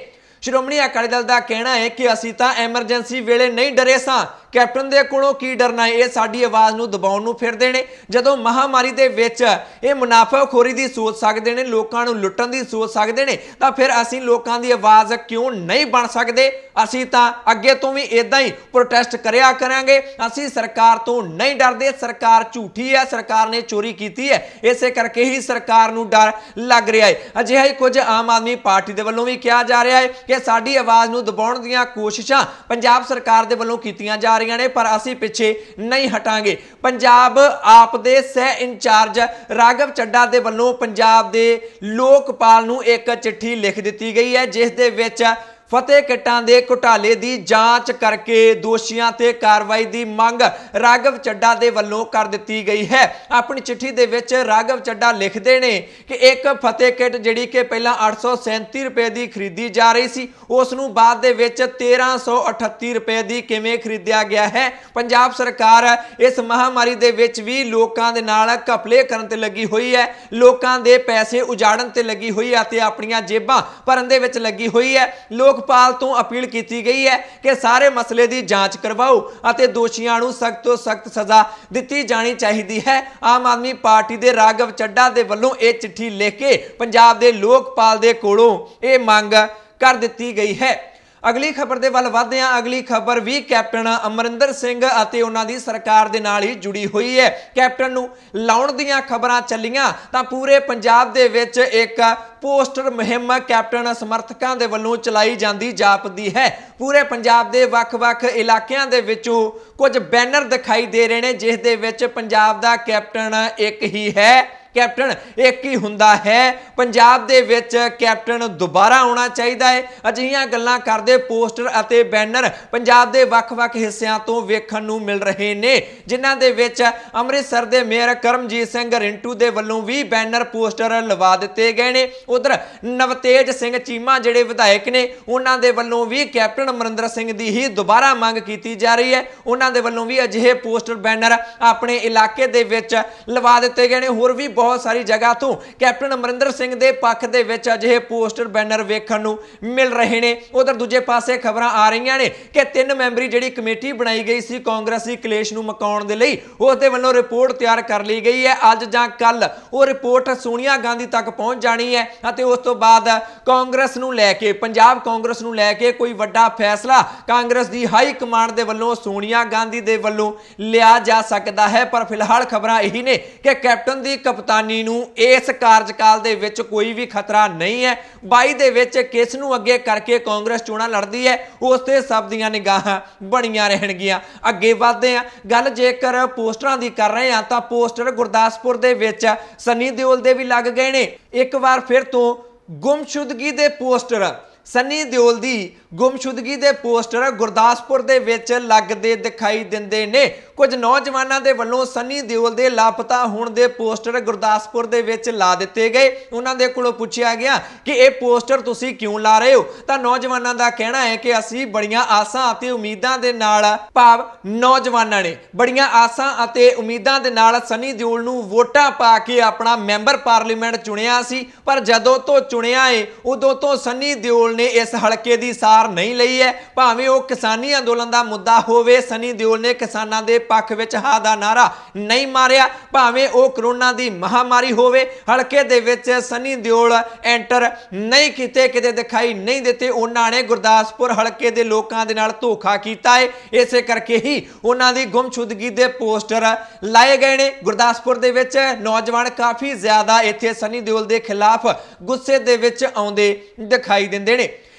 ਸ਼੍ਰੋਮਣੀ ਅਕਾਲੀ ਦਲ ਦਾ ਕਹਿਣਾ ਹੈ ਕਿ ਅਸੀਂ ਤਾਂ ਐਮਰਜੈਂਸੀ ਵੇਲੇ ਨਹੀਂ ਡਰੇ ਸਾਂ ਕੈਪਟਨ ਦੇ ਕੋਲੋਂ ਕੀ ਡਰਨਾ ਹੈ ਇਹ ਸਾਡੀ ਆਵਾਜ਼ ਨੂੰ ਦਬਾਉਣ ਨੂੰ ਫਿਰਦੇ ਨੇ ਜਦੋਂ ਮਹਾਮਾਰੀ ਦੇ ਵਿੱਚ ਇਹ ਮੁਨਾਫਾਖੋਰੀ ਦੀ ਸੋਚ ਸਕਦੇ ਨੇ ਲੋਕਾਂ ਨੂੰ ਲੁੱਟਣ ਦੀ ਸੋਚ ਸਕਦੇ ਨੇ ਤਾਂ ਫਿਰ ਅਸੀਂ ਲੋਕਾਂ ਦੀ ਆਵਾਜ਼ ਕਿਉਂ ਨਹੀਂ ਬਣ ਸਕਦੇ ਅਸੀਂ ਤਾਂ ਅੱਗੇ ਤੋਂ ਵੀ ਇਦਾਂ ਹੀ ਪ੍ਰੋਟੈਸਟ ਕਰਿਆ ਕਰਾਂਗੇ ਅਸੀਂ ਸਰਕਾਰ ਤੋਂ ਨਹੀਂ ਡਰਦੇ ਸਰਕਾਰ ਝੂਠੀ ਹੈ ਸਰਕਾਰ ਨੇ ਚੋਰੀ ਕੀਤੀ ਹੈ ਇਸੇ ਕਰਕੇ ਹੀ ਸਰਕਾਰ ਨੂੰ ਡਰ ਲੱਗ ਰਿਹਾ ਹੈ ਅਜਿਹਾ ਹੀ ਕੁਝ ਆਮ ਆਦਮੀ ਪਾਰਟੀ ਦੇ ਵੱਲੋਂ ਵੀ ਕਿਹਾ ਜਾ ਰਿਹਾ ਹੈ ਕਿ ਕਿ ਸਾਡੀ ਆਵਾਜ਼ ਨੂੰ ਦਬਾਉਣ ਦੀਆਂ ਕੋਸ਼ਿਸ਼ਾਂ ਪੰਜਾਬ ਸਰਕਾਰ ਦੇ ਵੱਲੋਂ ਕੀਤੀਆਂ ਜਾ ਰਹੀਆਂ ਨੇ ਪਰ ਅਸੀਂ ਪਿੱਛੇ ਨਹੀਂ ਹਟਾਂਗੇ ਪੰਜਾਬ ਆਪ ਦੇ ਸਹਿ ਇੰਚਾਰਜ ਰਾਗਵ ਚੱਡਾ ਦੇ ਵੱਲੋਂ ਪੰਜਾਬ ਦੇ ਲੋਕਪਾਲ ਨੂੰ ਇੱਕ ਚਿੱਠੀ ਲਿਖ ਦਿੱਤੀ ਗਈ ਹੈ ਜਿਸ ਦੇ ਵਿੱਚ ਫਤਿਹ ਕਿੱਟਾਂ ਦੇ ਘੁਟਾਲੇ ਦੀ ਜਾਂਚ ਕਰਕੇ ਦੋਸ਼ੀਆਂ ਤੇ ਕਾਰਵਾਈ ਦੀ ਮੰਗ ਰਾਗਵ ਚੱਡਾ ਦੇ ਵੱਲੋਂ ਕਰ ਦਿੱਤੀ ਗਈ ਹੈ ਆਪਣੀ ਚਿੱਠੀ ਦੇ ਵਿੱਚ ਰਾਗਵ ਚੱਡਾ ਲਿਖਦੇ ਨੇ ਕਿ ਇੱਕ ਫਤਿਹ ਕਿੱਟ ਜਿਹੜੀ ਕਿ ਪਹਿਲਾਂ 837 ਰੁਪਏ ਦੀ ਖਰੀਦੀ ਜਾ ਰਹੀ ਸੀ ਉਸ ਨੂੰ ਬਾਅਦ ਦੇ ਵਿੱਚ 1338 ਰੁਪਏ ਦੀ ਕਿਵੇਂ ਖਰੀਦਿਆ ਗਿਆ ਹੈ ਪੰਜਾਬ ਸਰਕਾਰ ਇਸ ਮਹਾਮਾਰੀ ਦੇ ਵਿੱਚ ਵੀ ਲੋਕਾਂ ਦੇ ਨਾਲ ਘਪਲੇ ਕਰਨ ਤੇ ਲੱਗੀ ਹੋਈ ਹੈ ਲੋਕਾਂ ਦੇ ਪੈਸੇ ਉਜਾੜਨ ਤੇ ਲੱਗੀ ਹੋਈ ਹੈ ਤੇ ਆਪਣੀਆਂ ਜੇਬਾਂ ਭਰਨ ਦੇ ਵਿੱਚ ਲੱਗੀ ਹੋਈ ਹੈ ਲੋਕ ਲੋਕਪਾਲ ਤੋਂ ਅਪੀਲ ਕੀਤੀ ਗਈ ਹੈ ਕਿ ਸਾਰੇ ਮਸਲੇ ਦੀ ਜਾਂਚ ਕਰਵਾਓ ਅਤੇ ਦੋਸ਼ੀਆਂ ਨੂੰ ਸਖਤ ਤੋਂ ਸਖਤ ਸਜ਼ਾ ਦਿੱਤੀ ਜਾਣੀ ਚਾਹੀਦੀ ਹੈ ਆਮ ਆਦਮੀ ਪਾਰਟੀ ਦੇ ਰਾਗਵ ਚੱਡਾ ਦੇ ਵੱਲੋਂ ਇਹ ਚਿੱਠੀ ਲਿਖ ਕੇ ਪੰਜਾਬ ਦੇ ਲੋਕਪਾਲ ਦੇ ਕੋਲੋਂ ਇਹ ਮੰਗ ਕਰ ਦਿੱਤੀ ਗਈ ਹੈ ਅਗਲੀ ਖਬਰ ਦੇ ਵੱਲ ਵਧਦੇ ਹਾਂ ਅਗਲੀ ਖਬਰ ਵੀ ਕੈਪਟਨ ਅਮਰਿੰਦਰ ਸਿੰਘ ਅਤੇ ਉਹਨਾਂ ਦੀ ਸਰਕਾਰ ਦੇ ਨਾਲ ਹੀ ਜੁੜੀ ਹੋਈ ਹੈ ਕੈਪਟਨ ਨੂੰ ਲਾਉਣ ਦੀਆਂ ਖਬਰਾਂ ਚੱਲੀਆਂ ਤਾਂ ਪੂਰੇ ਪੰਜਾਬ ਦੇ ਵਿੱਚ ਇੱਕ ਪੋਸਟਰ ਮੁਹਿੰਮ ਕੈਪਟਨ ਸਮਰਥਕਾਂ ਦੇ ਵੱਲੋਂ ਚਲਾਈ ਜਾਂਦੀ ਜਾਪਦੀ ਹੈ ਪੂਰੇ ਪੰਜਾਬ ਦੇ ਵੱਖ-ਵੱਖ ਇਲਾਕਿਆਂ ਦੇ ਵਿੱਚੋਂ ਕੁਝ ਬੈਨਰ ਦਿਖਾਈ ਦੇ ਰਹੇ ਨੇ ਜਿਸ ਦੇ ਵਿੱਚ ਪੰਜਾਬ ਦਾ ਕੈਪਟਨ ਇੱਕ ਹੀ ਹੈ ਕੈਪਟਨ ਇੱਕ ਹੀ ਹੁੰਦਾ ਹੈ ਪੰਜਾਬ ਦੇ ਵਿੱਚ ਕੈਪਟਨ ਦੁਬਾਰਾ ਆਉਣਾ ਚਾਹੀਦਾ ਹੈ ਅਜਿਹੀਆਂ ਗੱਲਾਂ ਕਰਦੇ ਪੋਸਟਰ ਅਤੇ ਬੈਨਰ ਪੰਜਾਬ ਦੇ ਵੱਖ-ਵੱਖ ਹਿੱਸਿਆਂ ਤੋਂ ਵੇਖਣ ਨੂੰ ਮਿਲ ਰਹੇ ਨੇ ਜਿਨ੍ਹਾਂ ਦੇ ਵਿੱਚ ਅੰਮ੍ਰਿਤਸਰ ਦੇ ਮੇਅਰ ਕਰਮਜੀਤ ਸਿੰਘ ਰਿੰਟੂ ਦੇ ਵੱਲੋਂ ਵੀ ਬੈਨਰ ਪੋਸਟਰ ਲਵਾ ਦਿੱਤੇ ਗਏ ਨੇ ਉਧਰ ਨਵਤੇਜ ਸਿੰਘ ਚੀਮਾ ਜਿਹੜੇ ਵਿਧਾਇਕ ਨੇ ਉਹਨਾਂ ਦੇ ਵੱਲੋਂ ਵੀ ਕੈਪਟਨ ਅਮਰਿੰਦਰ ਸਿੰਘ ਦੀ ਹੀ ਦੁਬਾਰਾ ਮੰਗ ਕੀਤੀ ਜਾ ਰਹੀ ਹੈ ਉਹਨਾਂ ਦੇ ਵੱਲੋਂ ਵੀ ਅਜਿਹੇ ਪੋਸਟਰ ਬੈਨਰ ਆਪਣੇ ਇਲਾਕੇ ਦੇ ਵਿੱਚ ਲਵਾ ਦਿੱਤੇ ਗਏ ਨੇ ਹੋਰ ਵੀ ਬਹੁਤ ਸਾਰੀ ਜਗ੍ਹਾ ਤੋਂ ਕੈਪਟਨ ਅਮਰਿੰਦਰ ਸਿੰਘ ਦੇ ਪੱਖ ਦੇ ਵਿੱਚ ਅਜਿਹੇ ਪੋਸਟਰ ਬੈਨਰ ਵੇਖਣ ਨੂੰ ਮਿਲ ਰਹੇ ਨੇ ਉਧਰ ਦੂਜੇ ਪਾਸੇ ਖਬਰਾਂ ਆ ਰਹੀਆਂ ਨੇ ਕਿ ਤਿੰਨ ਮੈਂਬਰੀ ਜਿਹੜੀ ਕਮੇਟੀ ਬਣਾਈ ਗਈ ਸੀ ਕਾਂਗਰਸੀ ਕਲੇਸ਼ ਨੂੰ ਮਕਾਉਣ ਦੇ ਲਈ ਉਸ ਦੇ ਵੱਲੋਂ ਰਿਪੋਰਟ ਤਿਆਰ ਕਰ ਲਈ ਗਈ ਹੈ ਅੱਜ ਜਾਂ ਕੱਲ ਉਹ ਰਿਪੋਰਟ ਸੋਨੀਆ ਗਾਂਧੀ ਤੱਕ ਪਹੁੰਚ ਜਾਣੀ ਹੈ ਅਤੇ ਉਸ ਤੋਂ ਬਾਅਦ ਕਾਂਗਰਸ ਨੂੰ ਲੈ ਕੇ ਪੰਜਾਬ ਕਾਂਗਰਸ ਨੂੰ ਲੈ ਕੇ ਕੋਈ ਵੱਡਾ ਫੈਸਲਾ ਕਾਂਗਰਸ ਦੀ ਹਾਈ ਕਮਾਂਡ ਦੇ ਵੱਲੋਂ ਸੋਨੀਆ ਗਾਂਧੀ ਦੇ ਵੱਲੋਂ ਲਿਆ ਜਾ ਸਕਦਾ ਹੈ ਪਰ ਫਿਲਹਾਲ ਖਬਰਾਂ ਇਹੀ ਨੇ ਕਿ ਕੈਪਟਨ ਦੀ ਕਪਤਾਨ ਕਪਤਾਨੀ ਨੂੰ ਇਸ ਕਾਰਜਕਾਲ ਦੇ ਵਿੱਚ ਕੋਈ ਵੀ ਖਤਰਾ ਨਹੀਂ ਹੈ 22 ਦੇ ਵਿੱਚ ਕਿਸ ਨੂੰ ਅੱਗੇ ਕਰਕੇ ਕਾਂਗਰਸ ਚੋਣਾਂ ਲੜਦੀ ਹੈ ਉਸ ਤੇ ਸਭ ਦੀਆਂ ਨਿਗਾਹਾਂ ਬਣੀਆਂ ਰਹਿਣਗੀਆਂ ਅੱਗੇ ਵਧਦੇ ਆ ਗੱਲ ਜੇਕਰ ਪੋਸਟਰਾਂ ਦੀ ਕਰ ਰਹੇ ਆ ਤਾਂ ਪੋਸਟਰ ਗੁਰਦਾਸਪੁਰ ਦੇ ਵਿੱਚ ਸਨੀ ਦਿਓਲ ਦੇ ਵੀ ਲੱਗ ਗਏ ਨੇ ਇੱਕ ਵਾਰ ਫਿਰ ਤੋਂ ਗੁੰਮਸ਼ੁਦਗੀ ਦੇ ਪੋਸਟਰ ਸਨੀ ਦਿਓਲ ਦੀ ਗੁੰਮਸ਼ੁਦਗੀ ਦੇ ਪੋਸਟਰ ਗੁਰਦਾਸਪੁਰ ਦੇ ਵਿੱਚ ਲੱਗਦੇ ਦਿਖਾਈ ਦਿੰਦੇ ਨੇ ਕੁਝ ਨੌਜਵਾਨਾਂ ਦੇ ਵੱਲੋਂ ਸਨੀ ਦਿਓਲ ਦੇ ਲਾਪਤਾ ਹੋਣ ਦੇ ਪੋਸਟਰ ਗੁਰਦਾਸਪੁਰ ਦੇ ਵਿੱਚ ਲਾ ਦਿੱਤੇ ਗਏ ਉਹਨਾਂ ਦੇ ਕੋਲੋਂ ਪੁੱਛਿਆ ਗਿਆ ਕਿ ਇਹ ਪੋਸਟਰ ਤੁਸੀਂ ਕਿਉਂ ਲਾ ਰਹੇ ਹੋ ਤਾਂ ਨੌਜਵਾਨਾਂ ਦਾ ਕਹਿਣਾ ਹੈ ਕਿ ਅਸੀਂ ਬੜੀਆਂ ਆਸਾਂ ਅਤੇ ਉਮੀਦਾਂ ਦੇ ਨਾਲ ਭਾਵ ਨੌਜਵਾਨਾਂ ਨੇ ਬੜੀਆਂ ਆਸਾਂ ਅਤੇ ਉਮੀਦਾਂ ਦੇ ਨਾਲ ਸਨੀ ਦਿਓਲ ਨੂੰ ਵੋਟਾਂ ਪਾ ਕੇ ਆਪਣਾ ਮੈਂਬਰ ਪਾਰਲੀਮੈਂਟ ਚੁਣਿਆ ਸੀ ਪਰ ਜਦੋਂ ਤੋਂ ਚੁਣਿਆ ਏ ਉਦੋਂ ਤੋਂ ਸਨੀ ਦਿਓਲ ਨੇ ਇਸ ਹਲਕੇ ਦੀ ਸਾਰ ਨਹੀਂ ਲਈ ਹੈ ਭਾਵੇਂ ਉਹ ਕਿਸਾਨੀ ਅੰਦੋਲਨ ਦਾ ਮੁੱਦਾ ਹੋਵੇ ਸਨੀ ਦਿਓਲ ਨੇ ਕਿਸਾਨਾਂ ਦੇ ਪੱਖ ਵਿੱਚ ਹਾ ਦਾ ਨਾਰਾ ਨਹੀਂ ਮਾਰਿਆ ਭਾਵੇਂ ਉਹ ਕਰੋਨਾ ਦੀ ਮਹਾਮਾਰੀ ਹੋਵੇ ਹਲਕੇ ਦੇ ਵਿੱਚ ਸਨੀ ਦਿਓਲ ਐਂਟਰ ਨਹੀਂ ਕੀਤੇ ਕਿਤੇ ਦਿਖਾਈ ਨਹੀਂ ਦਿੱਤੇ ਉਹਨਾਂ ਨੇ ਗੁਰਦਾਸਪੁਰ ਹਲਕੇ ਦੇ ਲੋਕਾਂ ਦੇ ਨਾਲ ਧੋਖਾ ਕੀਤਾ ਹੈ ਇਸੇ ਕਰਕੇ ਹੀ ਉਹਨਾਂ ਦੀ ਗੁੰਮਸ਼ੁਦਗੀ ਦੇ ਪੋਸਟਰ ਲਾਏ ਗਏ ਨੇ ਗੁਰਦਾਸਪੁਰ ਦੇ ਵਿੱਚ ਨੌਜਵਾਨ ਕਾਫੀ ਜ਼ਿਆਦਾ ਇੱਥੇ ਸਨੀ ਦਿਓਲ ਦੇ ਖਿਲਾਫ ਗੁੱਸੇ ਦੇ ਵਿੱਚ ਆਉਂਦੇ ਦਿਖਾਈ ਦਿੰਦੇ ਨੇ